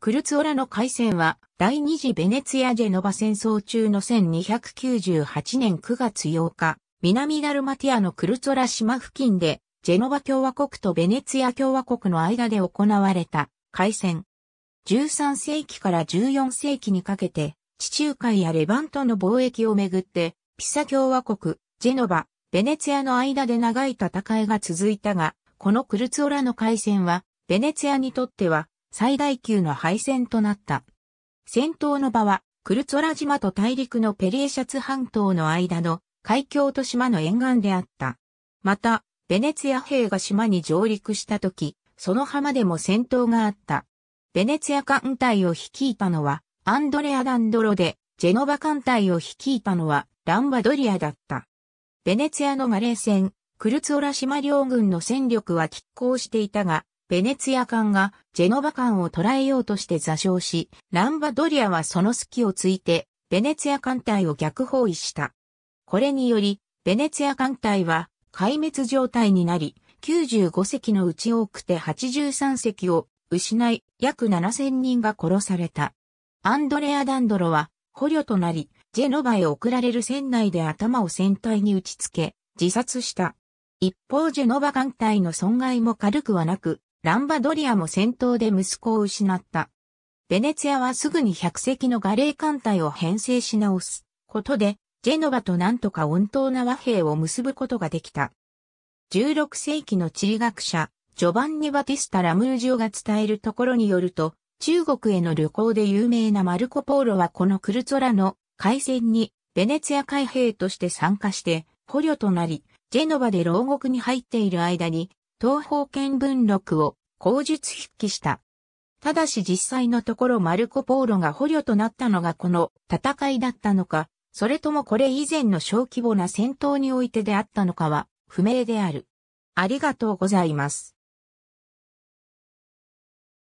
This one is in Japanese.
クルツオラの海戦は、第二次ベネツィア・ジェノバ戦争中の1298年9月8日、南ダルマティアのクルツオラ島付近で、ジェノバ共和国とベネツィア共和国の間で行われた海戦。13世紀から14世紀にかけて、地中海やレバントの貿易をめぐって、ピサ共和国、ジェノバ、ベネツィアの間で長い戦いが続いたが、このクルツオラの海戦は、ベネツィアにとっては最大級の敗戦となった。戦闘の場は、クルツォラ島と大陸のペリエシャツ半島の間の海峡と島の沿岸であった。また、ベネツィア兵が島に上陸した時、その浜でも戦闘があった。ベネツィア艦隊を率いたのは、アンドレア・ダンドロで、ジェノバ艦隊を率いたのは、ランバドリアだった。ベネツィアのマレー戦、クルツオラ島両軍の戦力は拮抗していたが、ベネツィア艦がジェノバ艦を捉えようとして座礁し、ランバドリアはその隙をついて、ベネツィア艦隊を逆包囲した。これにより、ベネツィア艦隊は壊滅状態になり、95隻のうち多くて83隻を失い、約7000人が殺された。アンドレア・ダンドロは捕虜となり、ジェノバへ送られる船内で頭を船体に打ち付け、自殺した。一方ジェノバ艦隊の損害も軽くはなく、ランバドリアも戦闘で息子を失った。ベネツィアはすぐに百隻のガレー艦隊を編成し直すことで、ジェノバとなんとか温当な和平を結ぶことができた。16世紀の地理学者、ジョバンニ・バティスタ・ラムージオが伝えるところによると、中国への旅行で有名なマルコ・ポーロはこのクルツォラの海戦にベネツィア海兵として参加して捕虜となり、ジェノバで牢獄に入っている間に東方見聞録を口述筆記した。ただし実際のところマルコ・ポーロが捕虜となったのがこの戦いだったのか、それともこれ以前の小規模な戦闘においてであったのかは不明である。ありがとうございます。